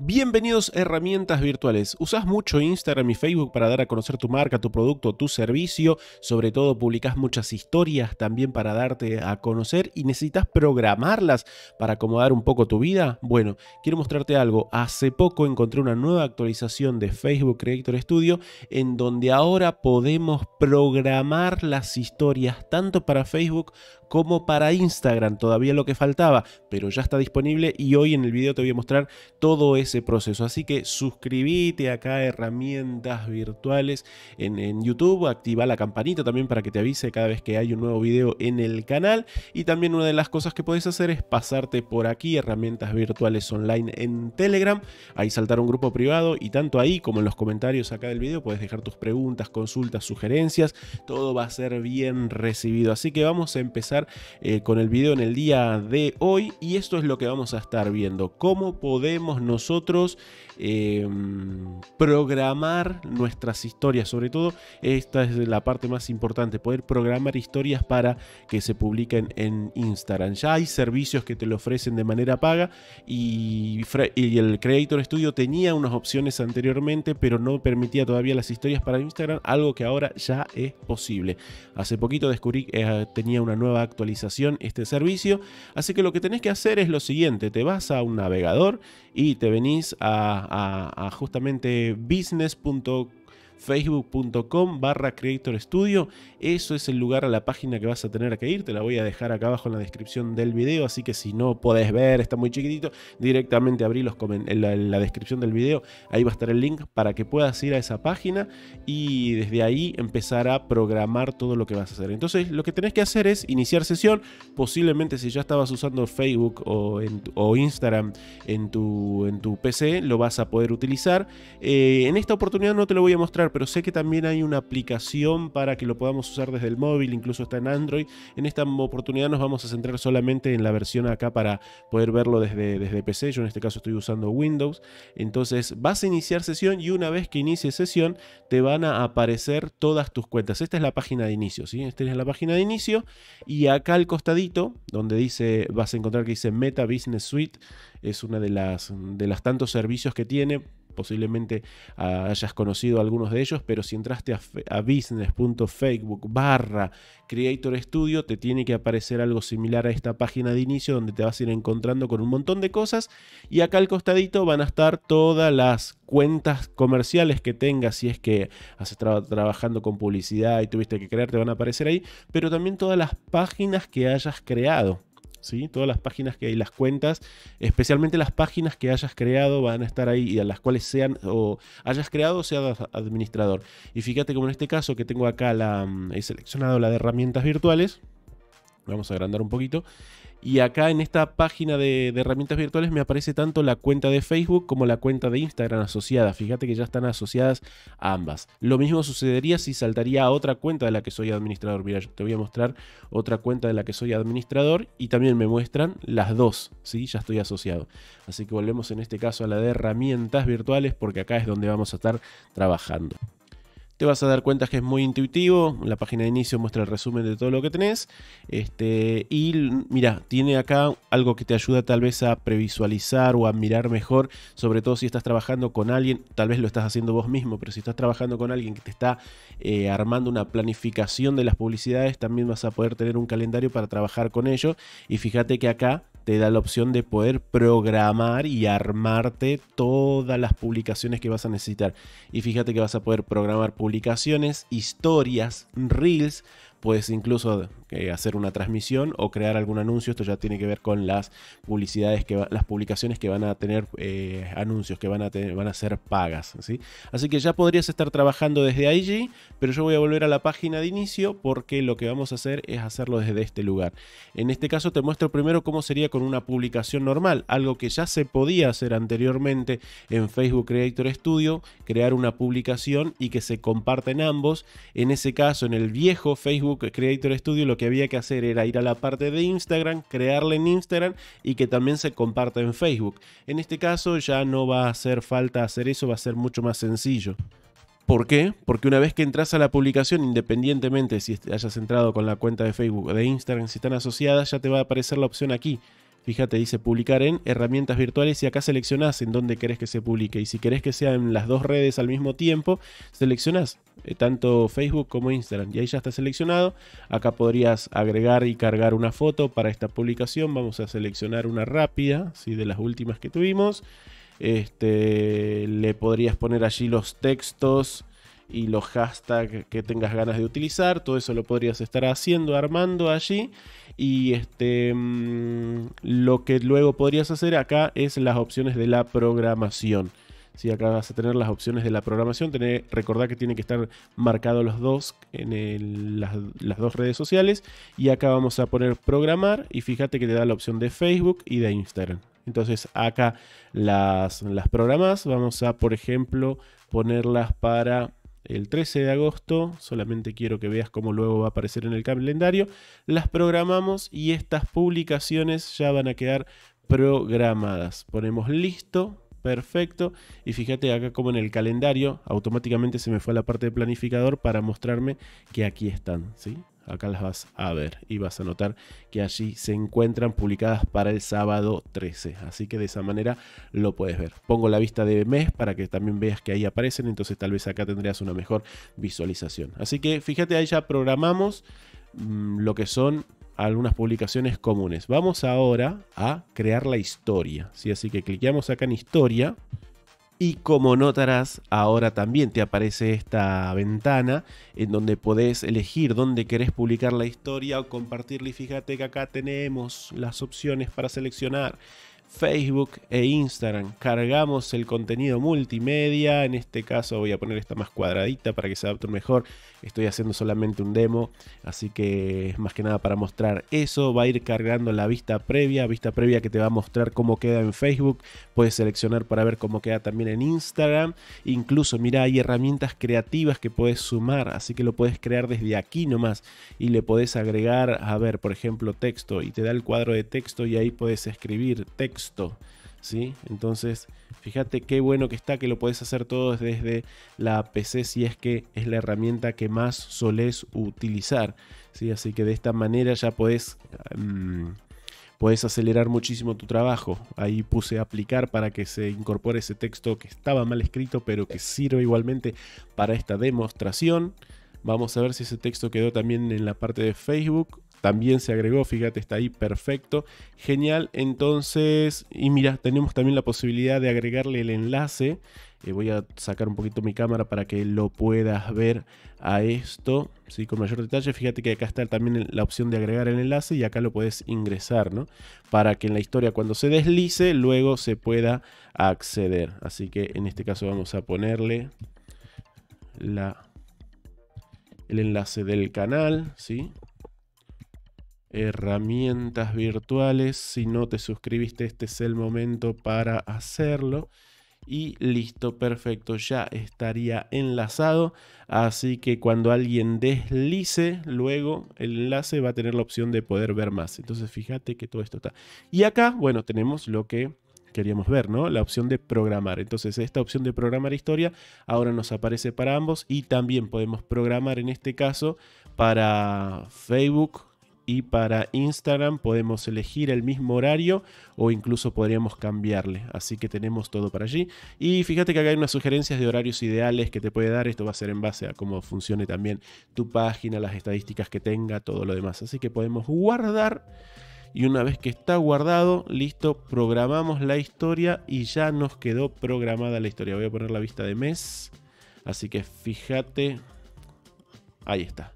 Bienvenidos Herramientas Virtuales. usas mucho Instagram y Facebook para dar a conocer tu marca, tu producto, tu servicio? Sobre todo publicás muchas historias también para darte a conocer y necesitas programarlas para acomodar un poco tu vida. Bueno, quiero mostrarte algo. Hace poco encontré una nueva actualización de Facebook Creator Studio en donde ahora podemos programar las historias tanto para Facebook como para Instagram. Todavía lo que faltaba, pero ya está disponible y hoy en el video te voy a mostrar todo ese proceso. Así que suscríbete acá a herramientas virtuales en, YouTube, activa la campanita también para que te avise cada vez que hay un nuevo video en el canal. Y también una de las cosas que podés hacer es pasarte por aquí, herramientas virtuales online en Telegram. Ahí saltar un grupo privado y tanto ahí como en los comentarios acá del video puedes dejar tus preguntas, consultas, sugerencias. Todo va a ser bien recibido. Así que vamos a empezar eh, con el video en el día de hoy y esto es lo que vamos a estar viendo, cómo podemos nosotros em, programar nuestras historias, sobre todo esta es la parte más importante, poder programar historias para que se publiquen en Instagram. Ya hay servicios que te lo ofrecen de manera paga y, el Creator Studio tenía unas opciones anteriormente, pero no permitía todavía las historias para Instagram, algo que ahora ya es posible. Hace poquito descubrí que eh, tenía una nueva actualización este servicio. Así que lo que tenés que hacer es lo siguiente, te vas a un navegador y te venís a, justamente business.com facebook.com barra Creator Studio. Eso es el lugar a la página que vas a tener que ir. Te la voy a dejar acá abajo en la descripción del video. Así que si no podés ver, está muy chiquitito, directamente abrí la, descripción del video. Ahí va a estar el link para que puedas ir a esa página y desde ahí empezar a programar todo lo que vas a hacer. Entonces lo que tenés que hacer es iniciar sesión. Posiblemente si ya estabas usando Facebook o, o Instagram en tu, en tu PC, lo vas a poder utilizar. Eh, en esta oportunidad no te lo voy a mostrar pero sé que también hay una aplicación para que lo podamos usar desde el móvil, incluso está en Android. En esta oportunidad nos vamos a centrar solamente en la versión acá para poder verlo desde, desde PC, yo en este caso estoy usando Windows. Entonces vas a iniciar sesión y una vez que inicies sesión te van a aparecer todas tus cuentas. Esta es la página de inicio, ¿sí? Esta es la página de inicio y acá al costadito donde dice, vas a encontrar que dice Meta Business Suite, es una de las, de las tantos servicios que tiene posiblemente hayas conocido algunos de ellos, pero si entraste a, a business.facebook barra Creator Studio, te tiene que aparecer algo similar a esta página de inicio donde te vas a ir encontrando con un montón de cosas y acá al costadito van a estar todas las cuentas comerciales que tengas, si es que has estado trabajando con publicidad y tuviste que crear, te van a aparecer ahí, pero también todas las páginas que hayas creado. Todas las páginas que hay, las cuentas, especialmente las páginas que hayas creado van a estar ahí y a las cuales sean o hayas creado o seas administrador. Y fíjate como en este caso que tengo acá la, mm, he seleccionado la de herramientas virtuales, vamos a agrandar un poquito, y acá en esta página de, herramientas virtuales me aparece tanto la cuenta de Facebook como la cuenta de Instagram asociada. Fíjate que ya están asociadas a ambas. Lo mismo sucedería si saltaría a otra cuenta de la que soy administrador. Mira, yo te voy a mostrar otra cuenta de la que soy administrador y también me muestran las dos. ¿sí? Ya estoy asociado. Así que volvemos en este caso a la de herramientas virtuales porque acá es donde vamos a estar trabajando. Te vas a dar cuenta que es muy intuitivo. La página de inicio muestra el resumen de todo lo que tenés. Este, y mira, tiene acá algo que te ayuda tal vez a previsualizar o a mirar mejor, sobre todo si estás trabajando con alguien, tal vez lo estás haciendo vos mismo, pero si estás trabajando con alguien que te está eh, armando una planificación de las publicidades, también vas a poder tener un calendario para trabajar con ello. Y fíjate que acá te da la opción de poder programar y armarte todas las publicaciones que vas a necesitar. Y fíjate que vas a poder programar publicaciones, historias, reels, Puedes incluso eh, hacer una transmisión o crear algún anuncio. Esto ya tiene que ver con las publicidades que las publicaciones que van a tener eh, anuncios, que van a, van a ser pagas. Así que ya podrías estar trabajando desde allí, pero yo voy a volver a la página de inicio porque lo que vamos a hacer es hacerlo desde este lugar. En este caso te muestro primero cómo sería con una publicación normal, algo que ya se podía hacer anteriormente en Facebook Creator Studio, crear una publicación y que se comparten ambos. En ese caso, en el viejo Facebook Creator Studio lo que había que hacer era ir a la parte de Instagram, crearla en Instagram y que también se comparta en Facebook. En este caso ya no va a hacer falta hacer eso, va a ser mucho más sencillo. ¿Por qué? Porque una vez que entras a la publicación, independientemente si hayas entrado con la cuenta de Facebook o de Instagram, si están asociadas, ya te va a aparecer la opción aquí Fíjate, dice publicar en herramientas virtuales y acá seleccionás en dónde querés que se publique. Y si querés que sea en las dos redes al mismo tiempo, seleccionás eh, tanto Facebook como Instagram. Y ahí ya está seleccionado. Acá podrías agregar y cargar una foto para esta publicación. Vamos a seleccionar una rápida, ¿sí? de las últimas que tuvimos. Este, le podrías poner allí los textos y los hashtags que tengas ganas de utilizar. Todo eso lo podrías estar haciendo, armando allí. Y este, mm, lo que luego podrías hacer acá es las opciones de la programación. Si acá vas a tener las opciones de la programación, tener, recordad que tienen que estar marcados los dos en las, dos redes sociales. Y acá vamos a poner programar y fíjate que te da la opción de Facebook y de Instagram. Entonces acá las, las programas, vamos a por ejemplo ponerlas para el 13 de agosto, solamente quiero que veas cómo luego va a aparecer en el calendario, las programamos y estas publicaciones ya van a quedar programadas. Ponemos listo, perfecto, y fíjate acá como en el calendario automáticamente se me fue a la parte de planificador para mostrarme que aquí están, ¿sí? Acá las vas a ver y vas a notar que allí se encuentran publicadas para el sábado 13. Así que de esa manera lo puedes ver. Pongo la vista de mes para que también veas que ahí aparecen. Entonces tal vez acá tendrías una mejor visualización. Así que fíjate, ahí ya programamos mm, lo que son algunas publicaciones comunes. Vamos ahora a crear la historia. ¿sí? Así que cliqueamos acá en historia. Y como notarás, ahora también te aparece esta ventana en donde podés elegir dónde querés publicar la historia o compartirla. Y fíjate que acá tenemos las opciones para seleccionar. Facebook e Instagram. Cargamos el contenido multimedia. En este caso voy a poner esta más cuadradita para que se adapte mejor. Estoy haciendo solamente un demo, así que es más que nada para mostrar eso. Va a ir cargando la vista previa, vista previa que te va a mostrar cómo queda en Facebook. Puedes seleccionar para ver cómo queda también en Instagram. Incluso, mira, hay herramientas creativas que puedes sumar, así que lo puedes crear desde aquí nomás y le puedes agregar, a ver, por ejemplo, texto y te da el cuadro de texto y ahí puedes escribir texto ¿sí? Entonces, fíjate qué bueno que está, que lo puedes hacer todo desde la PC si es que es la herramienta que más solés utilizar. ¿sí? Así que de esta manera ya puedes mm, puedes acelerar muchísimo tu trabajo. Ahí puse aplicar para que se incorpore ese texto que estaba mal escrito, pero que sirve igualmente para esta demostración. Vamos a ver si ese texto quedó también en la parte de Facebook también se agregó, fíjate, está ahí perfecto, genial, entonces, y mira, tenemos también la posibilidad de agregarle el enlace, eh, voy a sacar un poquito mi cámara para que lo puedas ver a esto, ¿sí? con mayor detalle, fíjate que acá está también la opción de agregar el enlace y acá lo puedes ingresar, ¿no? Para que en la historia cuando se deslice, luego se pueda acceder, así que en este caso vamos a ponerle la, el enlace del canal, ¿sí? herramientas virtuales. Si no te suscribiste, este es el momento para hacerlo. Y listo, perfecto, ya estaría enlazado. Así que cuando alguien deslice, luego el enlace va a tener la opción de poder ver más. Entonces fíjate que todo esto está. Y acá, bueno, tenemos lo que queríamos ver, ¿no? La opción de programar. Entonces, esta opción de programar historia ahora nos aparece para ambos y también podemos programar en este caso para Facebook, y para Instagram podemos elegir el mismo horario o incluso podríamos cambiarle. Así que tenemos todo para allí. Y fíjate que acá hay unas sugerencias de horarios ideales que te puede dar. Esto va a ser en base a cómo funcione también tu página, las estadísticas que tenga, todo lo demás. Así que podemos guardar. Y una vez que está guardado, listo, programamos la historia y ya nos quedó programada la historia. Voy a poner la vista de mes. Así que fíjate. Ahí está.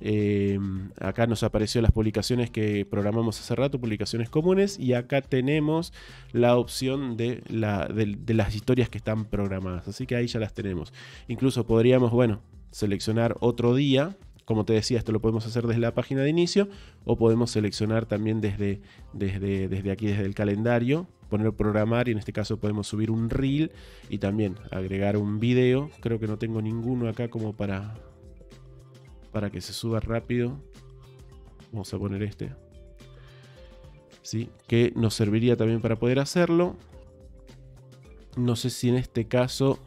Eh, acá nos apareció las publicaciones que programamos hace rato, publicaciones comunes, y acá tenemos la opción de, las historias que están programadas. Así que ahí ya las tenemos. Incluso podríamos, bueno, seleccionar otro día como te decía, esto lo podemos hacer desde la página de inicio o podemos seleccionar también desde, desde aquí, desde el calendario, poner programar y en este caso podemos subir un reel y también agregar un video. Creo que no tengo ninguno acá como para para que se suba rápido. Vamos a poner este. ¿Sí? Que nos serviría también para poder hacerlo. No sé si en este caso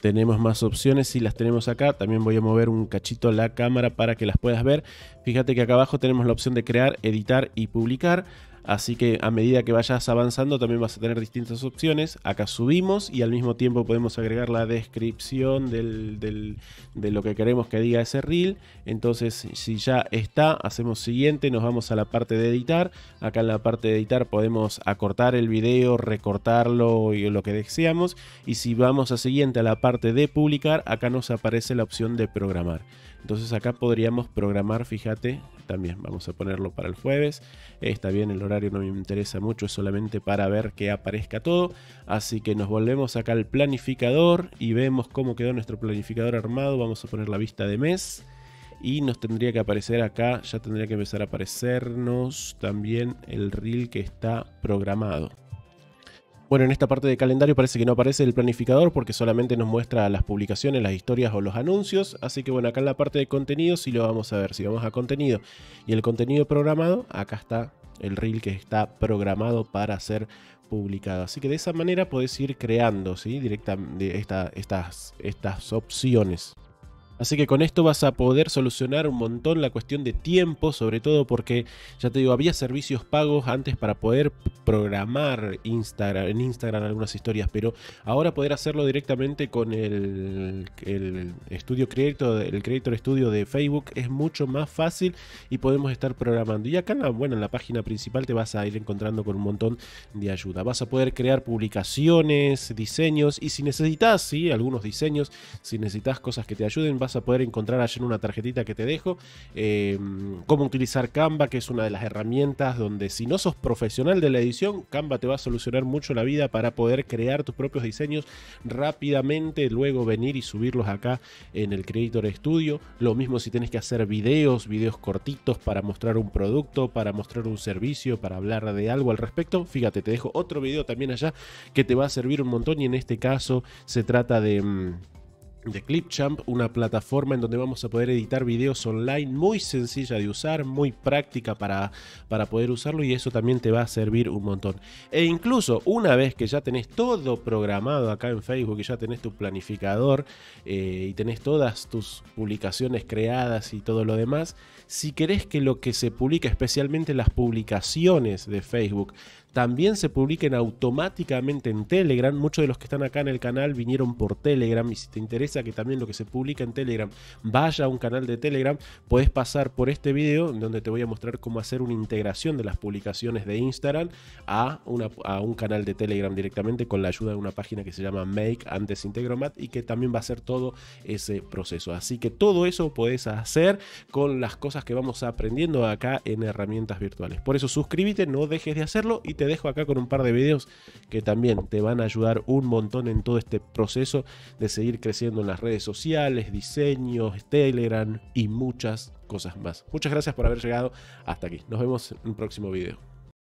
tenemos más opciones. Si las tenemos acá, también voy a mover un cachito la cámara para que las puedas ver. Fíjate que acá abajo tenemos la opción de crear, editar y publicar. Así que a medida que vayas avanzando también vas a tener distintas opciones. Acá subimos y al mismo tiempo podemos agregar la descripción de lo que queremos que diga ese reel. Entonces si ya está, hacemos siguiente, nos vamos a la parte de editar. Acá en la parte de editar podemos acortar el video, recortarlo y lo que deseamos. Y si vamos a siguiente a la parte de publicar, acá nos aparece la opción de programar. Entonces acá podríamos programar, fíjate, también vamos a ponerlo para el jueves. Está bien, el horario no me interesa mucho, es solamente para ver que aparezca todo. Así que nos volvemos acá al planificador y vemos cómo quedó nuestro planificador armado. Vamos a poner la vista de mes. Y nos tendría que aparecer acá, ya tendría que empezar a aparecernos también el reel que está programado. Bueno, en esta parte de calendario parece que no aparece el planificador porque solamente nos muestra las publicaciones, las historias o los anuncios. Así que bueno, acá en la parte de contenido sí lo vamos a ver. Si vamos a contenido y el contenido programado, acá está el reel que está programado para ser publicado. Así que de esa manera podés ir creando ¿sí? estas, estas opciones. Así que con esto vas a poder solucionar un montón la cuestión de tiempo, sobre todo porque, ya te digo, había servicios pagos antes para poder programar en Instagram algunas historias, pero ahora poder hacerlo directamente con el, estudio Creator, el Studio de Facebook es mucho más fácil y podemos estar programando. Y acá la, bueno, en la página principal te vas a ir encontrando con un montón de ayuda. Vas a poder crear publicaciones, diseños y si necesitas, sí, algunos diseños, si necesitas cosas que te ayuden, a poder encontrar allá en una tarjetita que te dejo. Em, cómo utilizar Canva, que es una de las herramientas donde si no sos profesional de la edición, Canva te va a solucionar mucho la vida para poder crear tus propios diseños rápidamente, luego venir y subirlos acá en el Creator Studio. Lo mismo si tienes que hacer videos, videos cortitos para mostrar un producto, para mostrar un servicio, para hablar de algo al respecto. Fíjate, te dejo otro video también allá que te va a servir un montón y en este caso se trata de... Mm, de Clipchamp, una plataforma en donde vamos a poder editar videos online muy sencilla de usar, muy práctica para, para poder usarlo y eso también te va a servir un montón. E incluso una vez que ya tenés todo programado acá en Facebook, y ya tenés tu planificador eh, y tenés todas tus publicaciones creadas y todo lo demás, si querés que lo que se publica, especialmente las publicaciones de Facebook, también se publiquen automáticamente en Telegram. Muchos de los que están acá en el canal vinieron por Telegram y si te interesa que también lo que se publica en Telegram vaya a un canal de Telegram, puedes pasar por este video donde te voy a mostrar cómo hacer una integración de las publicaciones de Instagram a, un canal de Telegram directamente con la ayuda de una página que se llama Make antes Integromat y que también va a hacer todo ese proceso. Así que todo eso puedes hacer con las cosas que vamos aprendiendo acá en herramientas virtuales. Por eso suscríbete, no dejes de hacerlo y te dejo acá con un par de videos que también te van a ayudar un montón en todo este proceso de seguir creciendo en las redes sociales, diseños, Telegram y muchas cosas más. Muchas gracias por haber llegado hasta aquí. Nos vemos en un próximo video.